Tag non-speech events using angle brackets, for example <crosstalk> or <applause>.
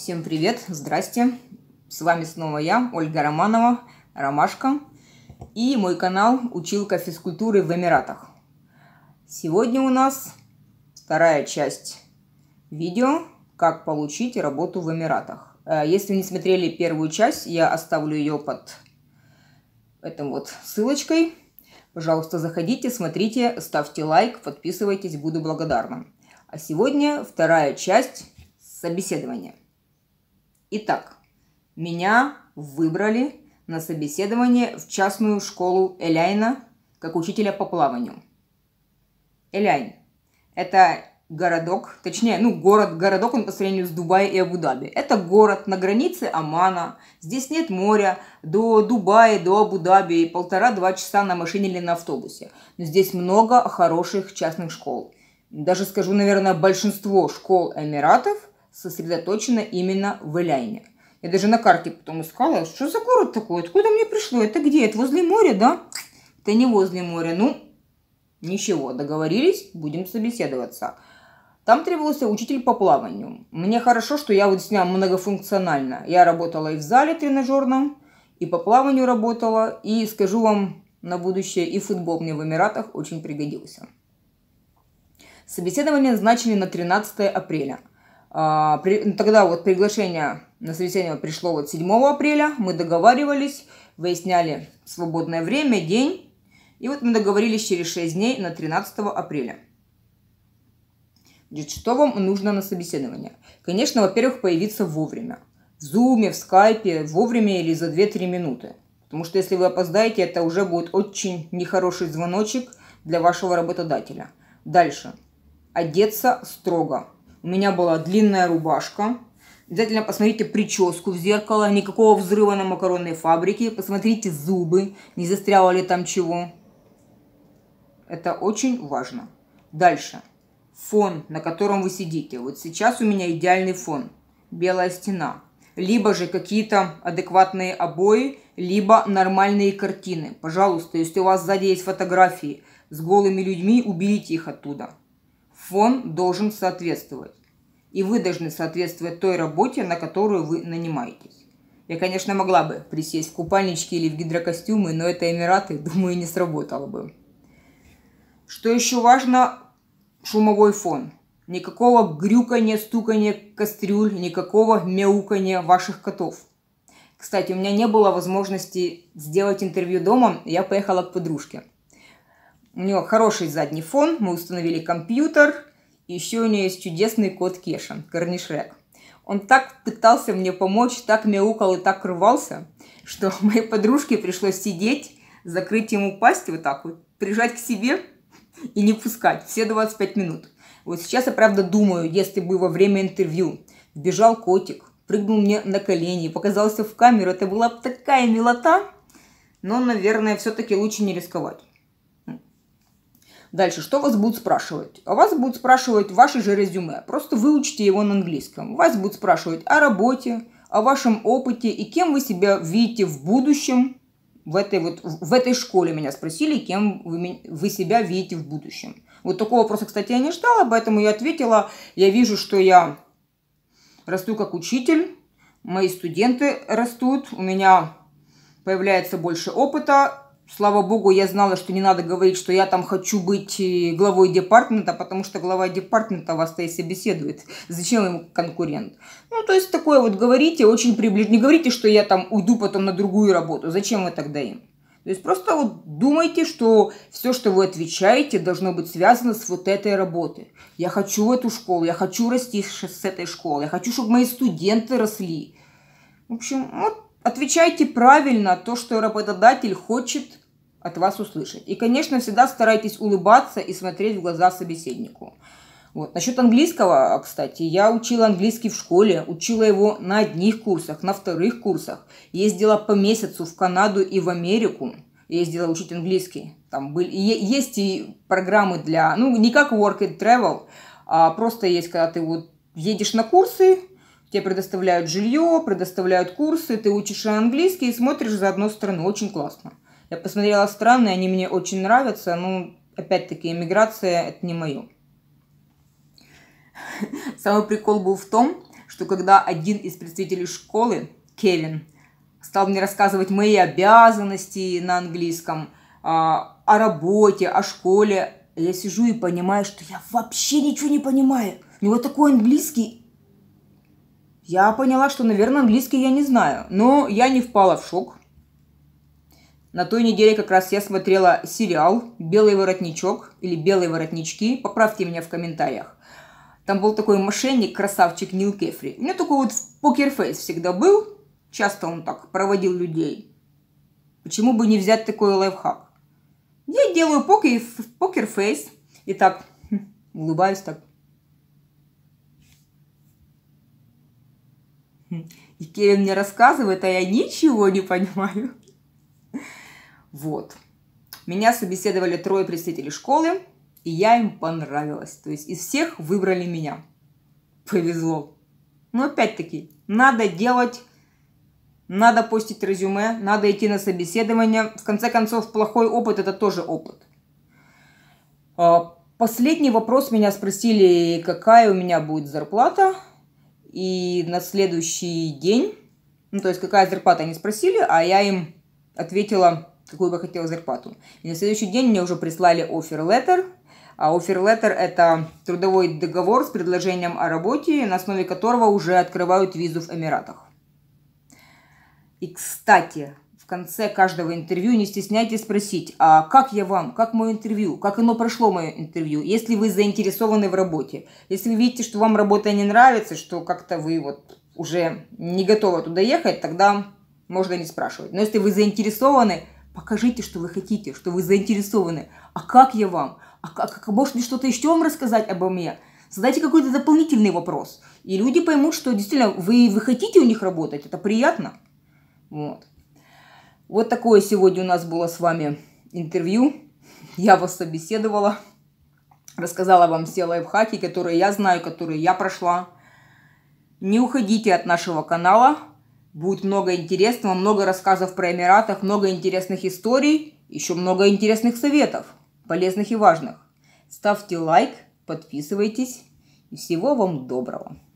Всем привет, здрасте. С вами снова я, Ольга Романова, Ромашка, и мой канал «Училка физкультуры в Эмиратах». Сегодня у нас вторая часть видео «Как получить работу в Эмиратах». Э, если не смотрели первую часть, я оставлю ее под этой вот ссылочкой. Пожалуйста, заходите, смотрите, ставьте лайк, подписывайтесь, буду благодарна. А сегодня вторая часть собеседования. Итак, меня выбрали на собеседование в частную школу Эляйна как учителя по плаванию. Эляйн – это городок, точнее, ну, город-городок, он по сравнению с Дубаем и Абу-Даби. Это город на границе Омана, здесь нет моря, до Дубая, до Абу-Даби полтора-два часа на машине или на автобусе. Но здесь много хороших частных школ. Даже скажу, наверное, большинство школ Эмиратов сосредоточена именно в Эляйне. Я даже на карте потом искала, что за город такой, откуда мне пришло, это где, это возле моря, да? Это не возле моря, ну, ничего, договорились, будем собеседоваться. Там требовался учитель по плаванию. Мне хорошо, что я вот снял многофункционально. Я работала и в зале тренажерном, и по плаванию работала, и, скажу вам на будущее, и футбол мне в Эмиратах очень пригодился. Собеседование назначили на 13 апреля. А, ну, тогда вот приглашение на собеседование пришло вот 7 апреля. Мы договаривались, выясняли свободное время, день. И вот мы договорились через 6 дней на 13 апреля. Значит, что вам нужно на собеседование? Конечно, во-первых, появиться вовремя. В зуме, в скайпе, вовремя или за 2-3 минуты. Потому что если вы опоздаете, это уже будет очень нехороший звоночек для вашего работодателя. Дальше. Одеться строго у меня была длинная рубашка. Обязательно посмотрите прическу в зеркало. Никакого взрыва на макаронной фабрике. Посмотрите зубы. Не застряло ли там чего. Это очень важно. Дальше. Фон, на котором вы сидите. Вот сейчас у меня идеальный фон. Белая стена. Либо же какие-то адекватные обои, либо нормальные картины. Пожалуйста, если у вас сзади есть фотографии с голыми людьми, уберите их оттуда. Фон должен соответствовать и вы должны соответствовать той работе, на которую вы нанимаетесь. Я, конечно, могла бы присесть в купальнички или в гидрокостюмы, но это Эмираты, <laughs> думаю, не сработало бы. Что еще важно, шумовой фон. Никакого грюкания, стукания кастрюль, никакого мяукания ваших котов. Кстати, у меня не было возможности сделать интервью дома, я поехала к подружке. У нее хороший задний фон, мы установили компьютер – еще у нее есть чудесный кот Кеша, корнишрек. Он так пытался мне помочь, так мяукал и так рвался, что <laughs> моей подружке пришлось сидеть, закрыть ему пасть вот так вот, прижать к себе и не пускать все 25 минут. Вот сейчас я правда думаю, если бы во время интервью бежал котик, прыгнул мне на колени, показался в камеру, это была бы такая милота, но, наверное, все-таки лучше не рисковать. Дальше, что вас будут спрашивать? Вас будут спрашивать ваше же резюме. Просто выучите его на английском. Вас будут спрашивать о работе, о вашем опыте и кем вы себя видите в будущем. В этой, вот, в этой школе меня спросили, кем вы, вы себя видите в будущем. Вот такого вопроса, кстати, я не ждала, поэтому я ответила, я вижу, что я расту как учитель, мои студенты растут, у меня появляется больше опыта, Слава богу, я знала, что не надо говорить, что я там хочу быть э, главой департамента, потому что глава департамента вас то и собеседует. Зачем ему конкурент? Ну, то есть такое вот говорите, очень приближенно. Не говорите, что я там уйду потом на другую работу. Зачем вы тогда им? То есть просто вот думайте, что все, что вы отвечаете, должно быть связано с вот этой работой. Я хочу в эту школу, я хочу расти с этой школы, я хочу, чтобы мои студенты росли. В общем, вот Отвечайте правильно то, что работодатель хочет от вас услышать. И, конечно, всегда старайтесь улыбаться и смотреть в глаза собеседнику. Вот. Насчет английского, кстати, я учила английский в школе, учила его на одних курсах, на вторых курсах. Ездила по месяцу в Канаду и в Америку. Ездила учить английский. Там были, есть и программы для, ну, не как work and travel, а просто есть, когда ты вот едешь на курсы, Тебе предоставляют жилье, предоставляют курсы, ты учишь английский и смотришь за одной страну. Очень классно. Я посмотрела страны, они мне очень нравятся. Ну, опять-таки, эмиграция – это не мое. <laughs> Самый прикол был в том, что когда один из представителей школы, Кевин, стал мне рассказывать мои обязанности на английском, а, о работе, о школе, я сижу и понимаю, что я вообще ничего не понимаю. У него такой английский, я поняла, что, наверное, английский я не знаю, но я не впала в шок. На той неделе как раз я смотрела сериал «Белый воротничок» или «Белые воротнички», поправьте меня в комментариях. Там был такой мошенник, красавчик Нил Кефри. У меня такой вот покерфейс всегда был, часто он так проводил людей. Почему бы не взять такой лайфхак? Я делаю покер, покерфейс и так <laughs> улыбаюсь так. И Кевин мне рассказывает, а я ничего не понимаю. Вот. Меня собеседовали трое представителей школы, и я им понравилась. То есть из всех выбрали меня. Повезло. Но ну, опять-таки, надо делать, надо постить резюме, надо идти на собеседование. В конце концов, плохой опыт – это тоже опыт. А, последний вопрос меня спросили, какая у меня будет зарплата – и на следующий день, ну, то есть какая зарплата, они спросили, а я им ответила, какую бы хотела зарплату. И на следующий день мне уже прислали offer letter, а offer letter – это трудовой договор с предложением о работе, на основе которого уже открывают визу в Эмиратах. И, кстати, конце каждого интервью не стесняйтесь спросить, а как я вам, как мое интервью, как оно прошло мое интервью, если вы заинтересованы в работе, если вы видите, что вам работа не нравится, что как-то вы вот уже не готовы туда ехать, тогда можно не спрашивать. Но если вы заинтересованы, покажите, что вы хотите, что вы заинтересованы. А как я вам? А как, а может ли что-то еще вам рассказать обо мне? Задайте какой-то дополнительный вопрос. И люди поймут, что действительно вы, вы хотите у них работать, это приятно. Вот. Вот такое сегодня у нас было с вами интервью. Я вас собеседовала, рассказала вам все лайфхаки, которые я знаю, которые я прошла. Не уходите от нашего канала. Будет много интересного, много рассказов про Эмиратах, много интересных историй, еще много интересных советов, полезных и важных. Ставьте лайк, подписывайтесь и всего вам доброго.